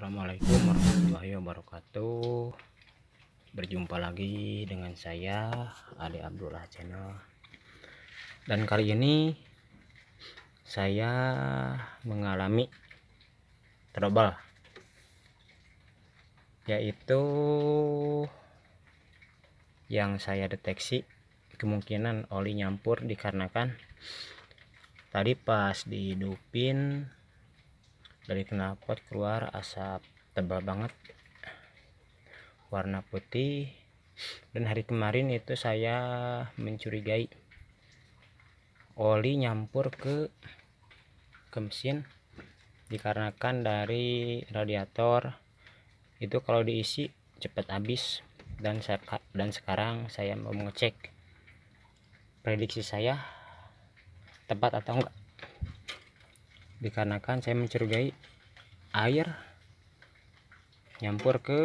Assalamualaikum warahmatullahi wabarakatuh Berjumpa lagi dengan saya Ali Abdullah Channel Dan kali ini Saya mengalami Trouble Yaitu Yang saya deteksi Kemungkinan oli nyampur dikarenakan Tadi pas dihidupin dari knalpot keluar asap tebal banget warna putih dan hari kemarin itu saya mencurigai oli nyampur ke ke mesin dikarenakan dari radiator itu kalau diisi cepat habis dan saya, dan sekarang saya mau mengecek prediksi saya tepat atau enggak dikarenakan saya mencurigai air nyampur ke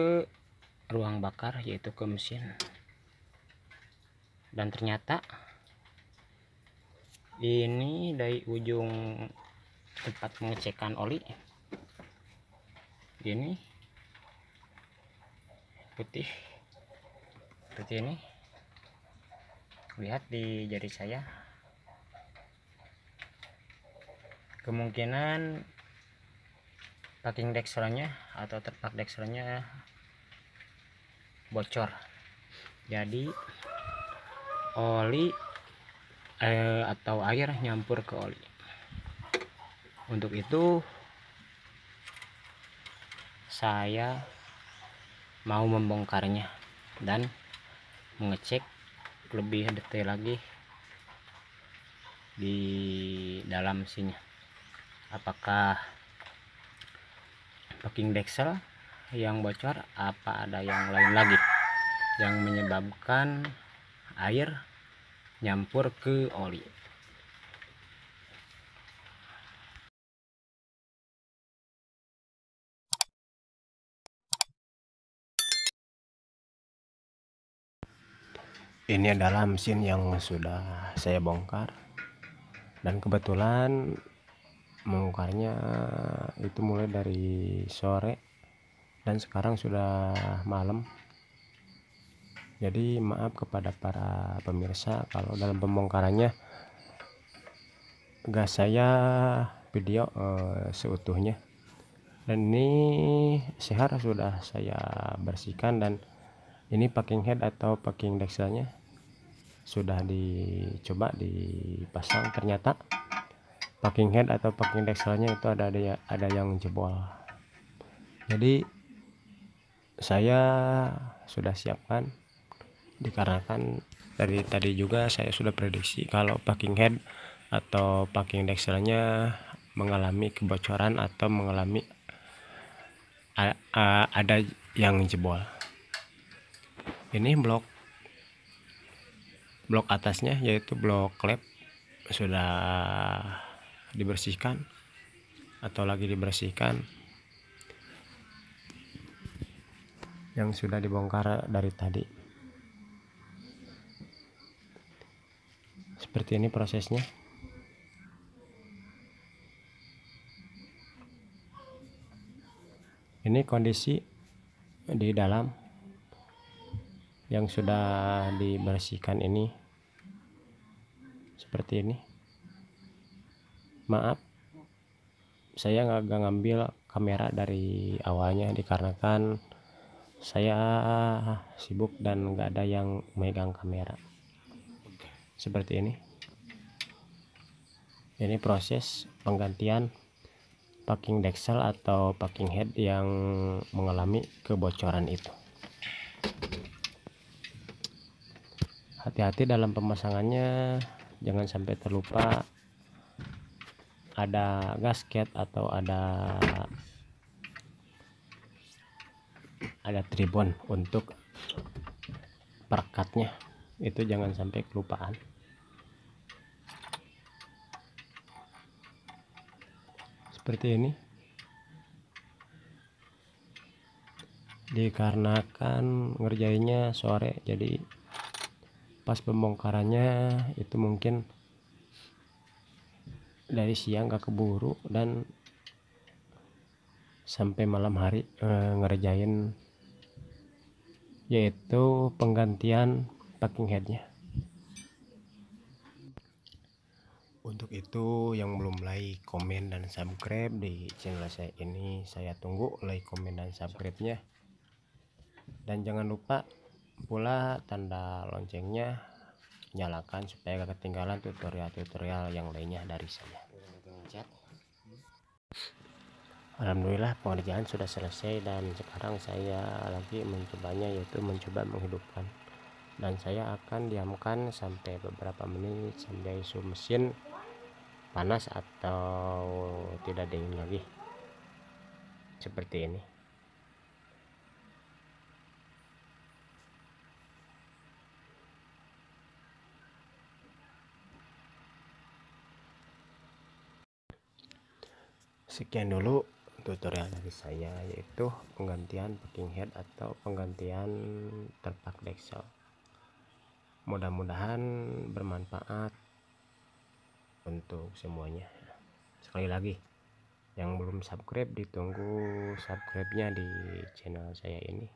ruang bakar yaitu ke mesin dan ternyata ini dari ujung tempat pengecekan oli ini putih seperti ini lihat di jari saya kemungkinan packing dexronnya atau terpak dexronnya bocor jadi oli eh, atau air nyampur ke oli untuk itu saya mau membongkarnya dan mengecek lebih detail lagi di dalam sini apakah packing deksel yang bocor apa ada yang lain lagi yang menyebabkan air nyampur ke oli ini adalah mesin yang sudah saya bongkar dan kebetulan mengukarnya itu mulai dari sore dan sekarang sudah malam jadi maaf kepada para pemirsa kalau dalam pembongkarannya gas saya video uh, seutuhnya dan ini sehar sudah saya bersihkan dan ini packing head atau packing dexelnya sudah dicoba dipasang ternyata packing head atau packing dekselnya itu ada ada ada yang jebol jadi saya sudah siapkan dikarenakan dari tadi juga saya sudah prediksi kalau packing head atau packing dekselnya mengalami kebocoran atau mengalami ada yang jebol ini blok blok atasnya yaitu blok klep sudah dibersihkan atau lagi dibersihkan yang sudah dibongkar dari tadi seperti ini prosesnya ini kondisi di dalam yang sudah dibersihkan ini seperti ini maaf saya nggak ngambil kamera dari awalnya dikarenakan saya sibuk dan nggak ada yang megang kamera seperti ini ini proses penggantian packing dexel atau packing head yang mengalami kebocoran itu hati-hati dalam pemasangannya jangan sampai terlupa ada gasket atau ada ada tribon untuk perekatnya itu jangan sampai kelupaan seperti ini dikarenakan ngerjainnya sore jadi pas pembongkarannya itu mungkin dari siang gak keburu dan sampai malam hari e, ngerjain yaitu penggantian packing headnya untuk itu yang belum like komen dan subscribe di channel saya ini saya tunggu like komen dan subscribe nya dan jangan lupa pula tanda loncengnya nyalakan supaya gak ketinggalan tutorial-tutorial yang lainnya dari saya Alhamdulillah pengerjaan sudah selesai dan sekarang saya lagi mencobanya yaitu mencoba menghidupkan dan saya akan diamkan sampai beberapa menit sampai suhu mesin panas atau tidak dingin lagi seperti ini sekian dulu tutorial dari saya yaitu penggantian packing head atau penggantian terpak deksel mudah-mudahan bermanfaat untuk semuanya sekali lagi yang belum subscribe ditunggu subscribe-nya di channel saya ini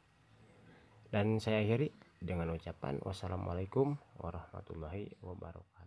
dan saya akhiri dengan ucapan wassalamualaikum warahmatullahi wabarakatuh